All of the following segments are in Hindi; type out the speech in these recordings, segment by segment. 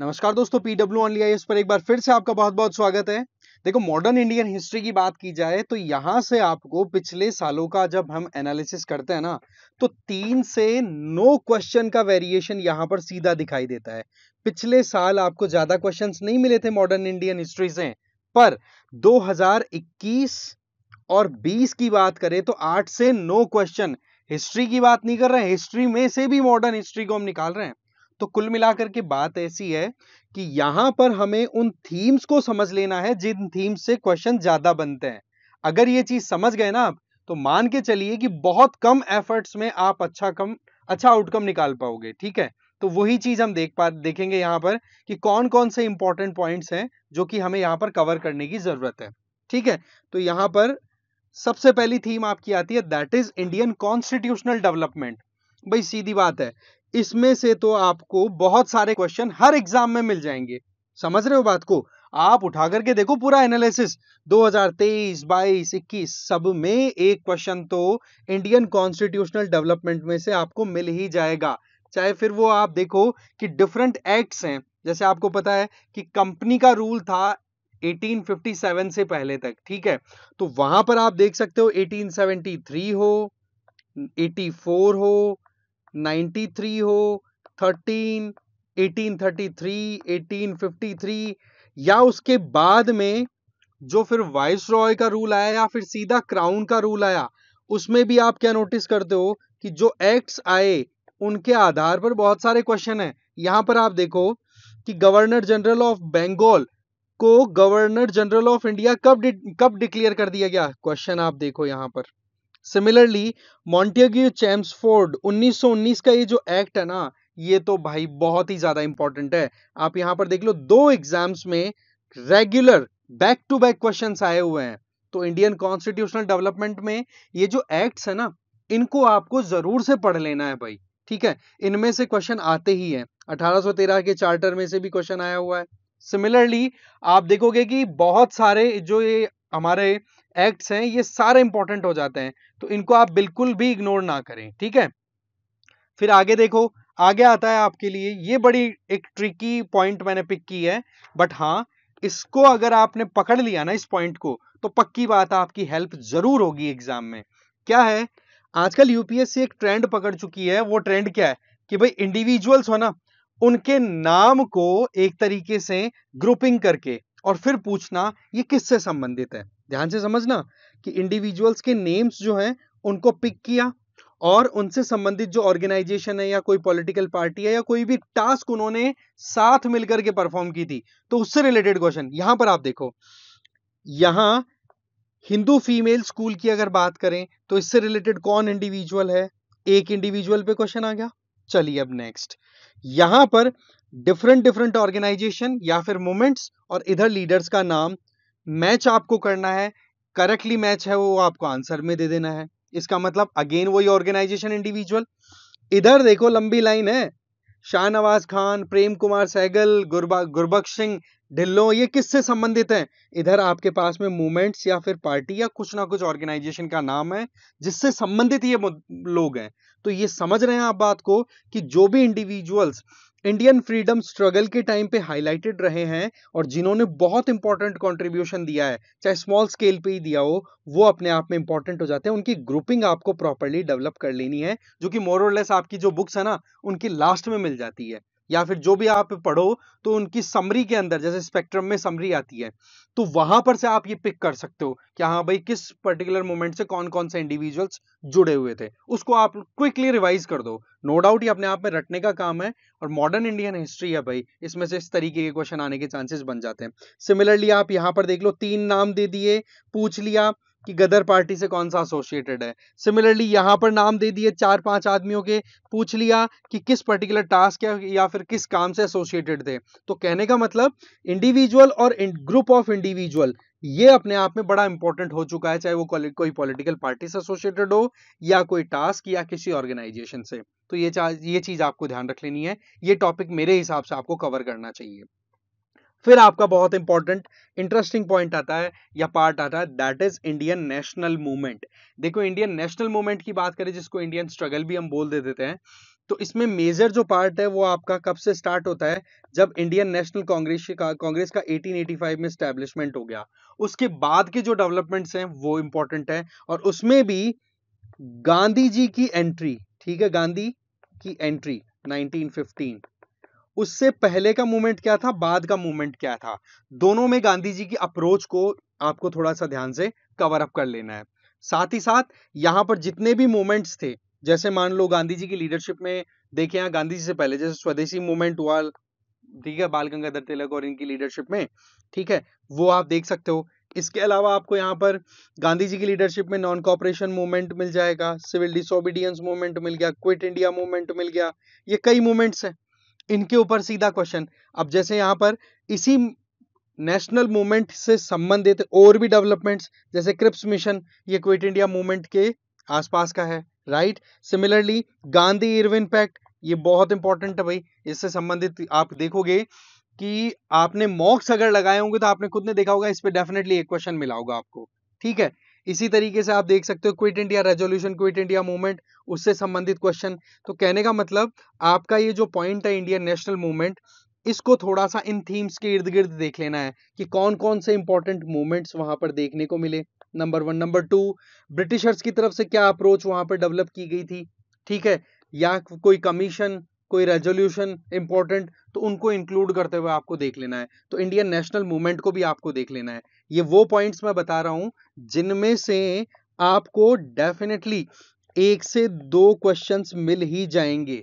नमस्कार दोस्तों पीडब्ल्यू डब्ल्यू ऑनलियास पर एक बार फिर से आपका बहुत बहुत स्वागत है देखो मॉडर्न इंडियन हिस्ट्री की बात की जाए तो यहाँ से आपको पिछले सालों का जब हम एनालिसिस करते हैं ना तो तीन से नो क्वेश्चन का वेरिएशन यहाँ पर सीधा दिखाई देता है पिछले साल आपको ज़्यादा क्वेश्चन नहीं मिले थे मॉडर्न इंडियन हिस्ट्री से पर दो और बीस की बात करें तो आठ से नो क्वेश्चन हिस्ट्री की बात नहीं कर रहे हिस्ट्री में से भी मॉडर्न हिस्ट्री को हम निकाल रहे हैं तो कुल मिलाकर के बात ऐसी है कि यहां पर हमें उन थीम्स को समझ लेना है जिन थीम्स से क्वेश्चन ज्यादा बनते हैं अगर ये चीज समझ गए ना आप तो मान के चलिए कि बहुत कम एफर्ट्स में आप अच्छा कम अच्छा आउटकम निकाल पाओगे ठीक है तो वही चीज हम देख पा देखेंगे यहाँ पर कि कौन कौन से इंपॉर्टेंट पॉइंट्स हैं जो कि हमें यहाँ पर कवर करने की जरूरत है ठीक है तो यहाँ पर सबसे पहली थीम आपकी आती है that is Indian constitutional development भाई सीधी बात है इसमें से तो आपको बहुत सारे क्वेश्चन हर एग्जाम में मिल जाएंगे समझ रहे हो बात को आप उठा करके देखो पूरा एनालिसिस 2023, 22, 21 सब में एक क्वेश्चन तो इंडियन कॉन्स्टिट्यूशनल डेवलपमेंट में से आपको मिल ही जाएगा चाहे फिर वो आप देखो कि डिफरेंट एक्ट्स हैं जैसे आपको पता है कि कंपनी का रूल था 1857 से पहले तक ठीक है तो वहां पर आप देख सकते हो 1873 हो 84 हो नाइन्टी थ्री हो thirteen eighteen thirty three eighteen fifty three या उसके बाद में जो फिर वाइस रॉय का रूल आया या फिर सीधा क्राउन का रूल आया उसमें भी आप क्या नोटिस करते हो कि जो एक्ट्स आए उनके आधार पर बहुत सारे क्वेश्चन है यहां पर आप देखो कि गवर्नर जनरल ऑफ बंगाल को गवर्नर जनरल ऑफ इंडिया कब कब डिक्लेयर कर दिया गया क्वेश्चन आप देखो यहां पर सिमिलरली मॉन्टेग्यू चैम्सफोर्ड 1919 का ये जो एक्ट है ना ये तो भाई बहुत ही ज्यादा इंपॉर्टेंट है आप यहां पर देख लो दो एग्जाम्स में regular back to back question आए हुए हैं तो इंडियन कॉन्स्टिट्यूशनल डेवलपमेंट में ये जो एक्ट्स है ना इनको आपको जरूर से पढ़ लेना है भाई ठीक है इनमें से क्वेश्चन आते ही है 1813 के चार्टर में से भी क्वेश्चन आया हुआ है सिमिलरली आप देखोगे कि बहुत सारे जो ये हमारे एक्ट्स हैं ये सारे इंपॉर्टेंट हो जाते हैं तो इनको आप बिल्कुल भी इग्नोर ना करें ठीक है फिर आगे देखो आगे आता है आपके लिए ये बड़ी एक ट्रिकी पॉइंट मैंने पिक की है बट हाँ इसको अगर आपने पकड़ लिया ना इस पॉइंट को तो पक्की बात आपकी हेल्प जरूर होगी एग्जाम में क्या है आजकल यूपीएससी एक ट्रेंड पकड़ चुकी है वो ट्रेंड क्या है कि भाई इंडिविजुअल्स हो ना उनके नाम को एक तरीके से ग्रुपिंग करके और फिर पूछना ये किससे संबंधित है ध्यान से समझना कि इंडिविजुअल्स के नेम्स जो हैं उनको पिक किया और उनसे संबंधित जो ऑर्गेनाइजेशन है या कोई पॉलिटिकल पार्टी है या कोई भी टास्क उन्होंने साथ मिलकर के परफॉर्म की थी तो उससे रिलेटेड क्वेश्चन यहां पर आप देखो यहां हिंदू फीमेल स्कूल की अगर बात करें तो इससे रिलेटेड कौन इंडिविजुअल है एक इंडिविजुअल पे क्वेश्चन आ गया चलिए अब नेक्स्ट यहां पर डिफरेंट डिफरेंट ऑर्गेनाइजेशन या फिर मूवमेंट्स और इधर लीडर्स का नाम मैच आपको करना है करेक्टली मैच है वो आपको आंसर में दे देना है इसका मतलब अगेन वही ऑर्गेनाइजेशन इंडिविजुअल इधर देखो लंबी लाइन है शाहनवाज खान प्रेम कुमार सहगल गुरबख सिंह ढिल्लों ये किससे संबंधित हैं इधर आपके पास में मूवमेंट्स या फिर पार्टी या कुछ ना कुछ ऑर्गेनाइजेशन का नाम है जिससे संबंधित ये लोग हैं तो ये समझ रहे हैं आप बात को कि जो भी इंडिविजुअल्स इंडियन फ्रीडम स्ट्रगल के टाइम पे हाईलाइटेड रहे हैं और जिन्होंने बहुत इंपॉर्टेंट कॉन्ट्रीब्यूशन दिया है चाहे स्मॉल स्केल पे ही दिया हो वो अपने आप में इंपॉर्टेंट हो जाते हैं उनकी ग्रुपिंग आपको प्रॉपरली डेवलप कर लेनी है जो कि मोरलेस आपकी जो बुक्स है ना उनकी लास्ट में मिल जाती है या फिर जो भी आप पढ़ो तो उनकी समरी के अंदर जैसे स्पेक्ट्रम में समरी आती है तो वहां पर से आप ये पिक कर सकते हो कि हाँ भाई किस पर्टिकुलर मोमेंट से कौन कौन से इंडिविजुअल्स जुड़े हुए थे उसको आप क्विकली रिवाइज कर दो नो डाउट ये अपने आप में रटने का काम है और मॉडर्न इंडियन हिस्ट्री है भाई इसमें से इस तरीके के क्वेश्चन आने के चांसेस बन जाते हैं सिमिलरली आप यहाँ पर देख लो तीन नाम दे दिए पूछ लिया कि गदर पार्टी से कौन सा एसोसिएटेड है सिमिलरली यहाँ पर नाम दे दिए चार पांच आदमियों के पूछ लिया कि किस पर्टिकुलर टास्क या, या फिर किस काम से एसोसिएटेड थे तो कहने का मतलब इंडिविजुअल और ग्रुप ऑफ इंडिविजुअल ये अपने आप में बड़ा इंपॉर्टेंट हो चुका है चाहे वो कोई पॉलिटिकल पार्टी से एसोसिएटेड हो या कोई टास्क या किसी ऑर्गेनाइजेशन से तो ये ये चीज आपको ध्यान रख लेनी है ये टॉपिक मेरे हिसाब से आपको कवर करना चाहिए फिर आपका बहुत इंपॉर्टेंट इंटरेस्टिंग पॉइंट आता है या पार्ट आता है that is Indian national movement देखो इंडियन नेशनल मूवमेंट की बात करें जिसको इंडियन स्ट्रगल भी हम बोल दे देते हैं तो इसमें मेजर जो पार्ट है वो आपका कब से स्टार्ट होता है जब इंडियन नेशनल कांग्रेस का कांग्रेस का 1885 में स्टैब्लिशमेंट हो गया उसके बाद के जो डेवलपमेंट्स हैं वो इंपॉर्टेंट है और उसमें भी गांधी जी की एंट्री ठीक है गांधी की एंट्री 1915 उससे पहले का मूवमेंट क्या था बाद का मूवमेंट क्या था दोनों में गांधी जी की अप्रोच को आपको थोड़ा सा ध्यान से कवर अप कर लेना है साथ ही साथ यहां पर जितने भी मूवमेंट्स थे जैसे मान लो गांधी जी की लीडरशिप में देखे यहाँ गांधी जी से पहले जैसे स्वदेशी मूवमेंट हुआ ठीक है बाल गंगाधर तिलक और इनकी लीडरशिप में ठीक है वो आप देख सकते हो इसके अलावा आपको यहाँ पर गांधी जी की लीडरशिप में नॉन कॉपरेशन मूवमेंट मिल जाएगा सिविल डिसोबीडियंस मूवमेंट मिल गया क्विट इंडिया मूवमेंट मिल गया ये कई मूवमेंट्स हैं इनके ऊपर सीधा क्वेश्चन अब जैसे यहां पर इसी नेशनल मूवमेंट से संबंधित और भी डेवलपमेंट्स जैसे क्रिप्स मिशन ये क्विट इंडिया मूवमेंट के आसपास का है right similarly Gandhi Irwin pact ये बहुत इंपॉर्टेंट है भाई इससे संबंधित आप देखोगे कि आपने मॉक्स अगर लगाए होंगे तो आपने खुद ने देखा होगा इस पर डेफिनेटली एक क्वेश्चन मिला होगा आपको ठीक है इसी तरीके से आप देख सकते हो quit India resolution quit India movement उससे संबंधित क्वेश्चन तो कहने का मतलब आपका ये जो पॉइंट है इंडियन नेशनल मूवमेंट इसको थोड़ा सा इन थीम्स के इर्द गिर्द देख लेना है कि कौन कौन से इंपॉर्टेंट मूवमेंट्स वहां पर देखने को मिले number one number two Britishers की तरफ से क्या अप्रोच वहां पर डेवलप की गई थी ठीक है या कोई कमीशन कोई रेजोल्यूशन इंपॉर्टेंट तो उनको इंक्लूड करते हुए आपको देख लेना है तो इंडियन नेशनल मूवमेंट को भी आपको देख लेना है ये वो पॉइंट्स मैं बता रहा हूं जिनमें से आपको डेफिनेटली एक से दो क्वेश्चंस मिल ही जाएंगे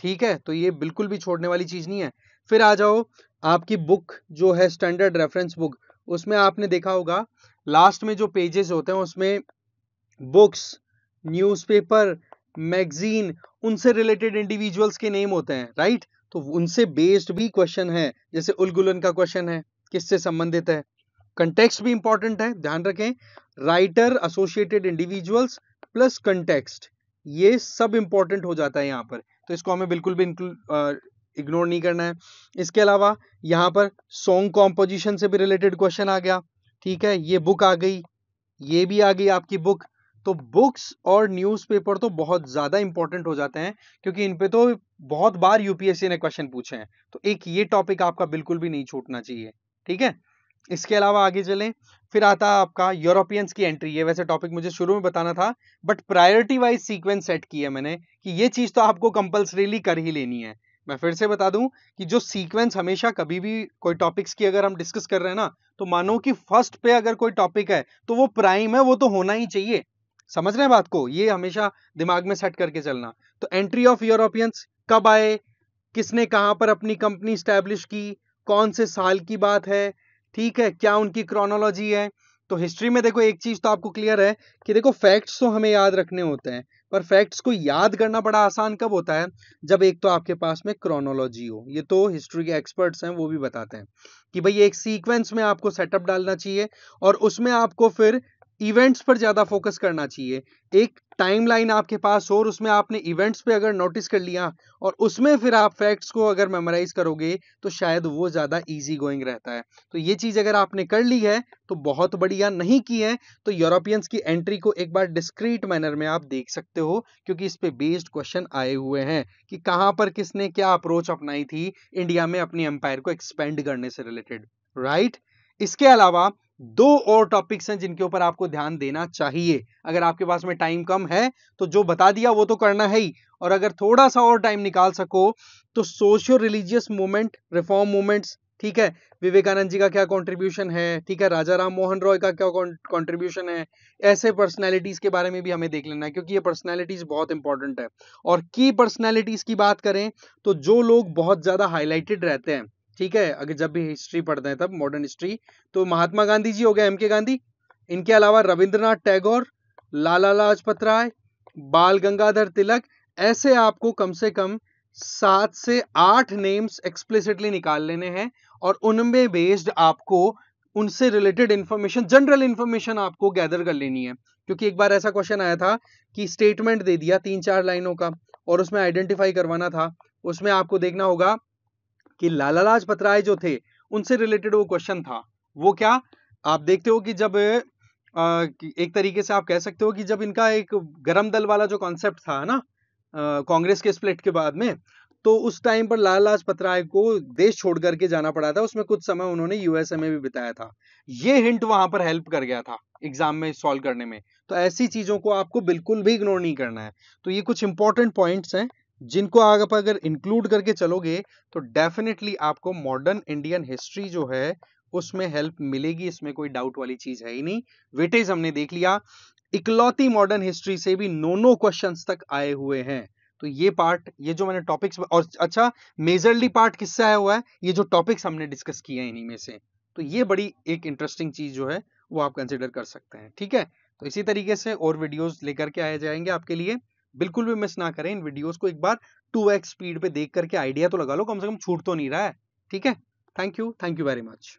ठीक है तो ये बिल्कुल भी छोड़ने वाली चीज़ नहीं है फिर आ जाओ आपकी बुक जो है स्टैंडर्ड रेफरेंस बुक उसमें आपने देखा होगा लास्ट में जो पेजेस होते हैं उसमें बुक्स न्यूज़पेपर मैगजीन उनसे रिलेटेड इंडिविजुअल्स के नेम होते हैं राइट तो उनसे बेस्ड भी क्वेश्चन है जैसे उलगुलन का क्वेश्चन है किससे संबंधित है कंटेक्स्ट भी इंपॉर्टेंट है ध्यान रखें writer associated individuals plus context ये सब इंपॉर्टेंट हो जाता है यहाँ पर तो इसको हमें बिल्कुल भी इग्नोर नहीं करना है इसके अलावा यहाँ पर सॉन्ग कॉम्पोजिशन से भी रिलेटेड क्वेश्चन आ गया ठीक है ये बुक आ गई ये भी आ गई आपकी बुक तो बुक्स और न्यूज़पेपर तो बहुत ज़्यादा इंपॉर्टेंट हो जाते हैं क्योंकि इन पे तो बहुत बार यूपीएससी ने क्वेश्चन पूछे हैं तो एक ये टॉपिक आपका बिल्कुल भी नहीं छूटना चाहिए ठीक है इसके अलावा आगे चलें फिर आता आपका यूरोपियंस की एंट्री ये वैसे टॉपिक मुझे शुरू में बताना था but priority wise sequence set की है मैंने कि ये चीज़ तो आपको कंपल्सरीली कर ही लेनी है मैं फिर से बता दूं कि जो सीक्वेंस हमेशा कभी भी कोई टॉपिक्स की अगर हम डिस्कस कर रहे हैं ना तो मानो कि फर्स्ट पे अगर कोई टॉपिक है तो वो प्राइम है वो तो होना ही चाहिए समझ रहे हैं बात को ये हमेशा दिमाग में सेट करके चलना तो एंट्री ऑफ यूरोपियंस कब आए किसने कहाँ पर अपनी कंपनी स्टैब्लिश की कौन से साल की बात है ठीक है क्या उनकी क्रोनोलॉजी है तो हिस्ट्री में देखो एक चीज़ तो आपको क्लियर है कि देखो फैक्ट्स तो हमें याद रखने होते हैं पर फैक्ट्स को याद करना बड़ा आसान कब होता है जब एक तो आपके पास में क्रोनोलॉजी हो ये तो हिस्ट्री के एक्सपर्ट्स हैं वो भी बताते हैं कि भाई एक सीक्वेंस में आपको सेटअप डालना चाहिए और उसमें आपको फिर इवेंट्स पर ज़्यादा फोकस करना चाहिए एक टाइमलाइन आपके पास हो और उसमें आपने इवेंट्स पे अगर नोटिस कर लिया और उसमें फिर आप फैक्ट्स को अगर मेमोराइज करोगे तो शायद वो ज़्यादा इजी गोइंग रहता है तो ये चीज़ अगर आपने कर ली है तो बहुत बढ़िया नहीं की है तो यूरोपियंस की एंट्री को एक बार डिस्क्रीट मैनर में आप देख सकते हो क्योंकि इस पर बेस्ड क्वेश्चन आए हुए हैं कि कहाँ पर किसने क्या अप्रोच अपनाई थी इंडिया में अपनी एम्पायर को एक्सपेंड करने से रिलेटेड राइट इसके अलावा दो और टॉपिक्स हैं जिनके ऊपर आपको ध्यान देना चाहिए अगर आपके पास में टाइम कम है तो जो बता दिया वो तो करना है ही और अगर थोड़ा सा और टाइम निकाल सको तो socio religious movement reform movements ठीक है विवेकानंद जी का क्या कंट्रीब्यूशन है ठीक है राजा राम मोहन रॉय का क्या कंट्रीब्यूशन है ऐसे पर्सनालिटीज के बारे में भी हमें देख लेना है क्योंकि ये पर्सनालिटीज बहुत इंपॉर्टेंट है और की पर्सनालिटीज की बात करें तो जो लोग बहुत ज्यादा हाईलाइटेड रहते हैं ठीक है अगर जब भी हिस्ट्री पढ़ते हैं तब मॉडर्न हिस्ट्री तो महात्मा गांधी जी हो गए एम के गांधी इनके अलावा रविंद्रनाथ टैगोर लाला लाजपत राय बाल गंगाधर तिलक ऐसे आपको कम से कम सात से आठ नेम्स एक्सप्लिसिटली निकाल लेने हैं और उनमें बेस्ड आपको उनसे रिलेटेड इंफॉर्मेशन जनरल इंफॉर्मेशन आपको गैदर कर लेनी है क्योंकि एक बार ऐसा क्वेश्चन आया था कि स्टेटमेंट दे दिया तीन चार लाइनों का और उसमें आइडेंटिफाई करवाना था उसमें आपको देखना होगा कि लाला लाजपत राय जो थे उनसे रिलेटेड वो क्वेश्चन था वो क्या आप देखते हो कि जब एक तरीके से आप कह सकते हो कि जब इनका एक गरम दल वाला जो कॉन्सेप्ट था ना कांग्रेस के स्प्लिट के बाद में तो उस टाइम पर लाला लाजपत राय को देश छोड़ करके जाना पड़ा था उसमें कुछ समय उन्होंने यूएसए में भी बिताया था ये हिंट वहां पर हेल्प कर गया था एग्जाम में सॉल्व करने में तो ऐसी चीजों को आपको बिल्कुल भी इग्नोर नहीं करना है तो ये कुछ इंपॉर्टेंट पॉइंट्स हैं जिनको आप अगर इंक्लूड करके चलोगे तो डेफिनेटली आपको मॉडर्न इंडियन हिस्ट्री जो है उसमें हेल्प मिलेगी इसमें कोई डाउट वाली चीज है ही नहीं वेटेज हमने देख लिया इकलौती मॉडर्न हिस्ट्री से भी नो नो क्वेश्चन तक आए हुए हैं तो ये पार्ट ये जो मैंने टॉपिक्स और अच्छा मेजरली पार्ट किससे आया हुआ है ये जो टॉपिक्स हमने डिस्कस किया है इन्हीं में से तो ये बड़ी एक इंटरेस्टिंग चीज जो है वो आप कंसिडर कर सकते हैं ठीक है तो इसी तरीके से और वीडियोज लेकर के आए जाएंगे आपके लिए बिल्कुल भी मिस ना करें इन वीडियोस को एक बार टू एक्स स्पीड पे देख करके आइडिया तो लगा लो कम से कम छूट तो नहीं रहा है ठीक है thank you thank you very much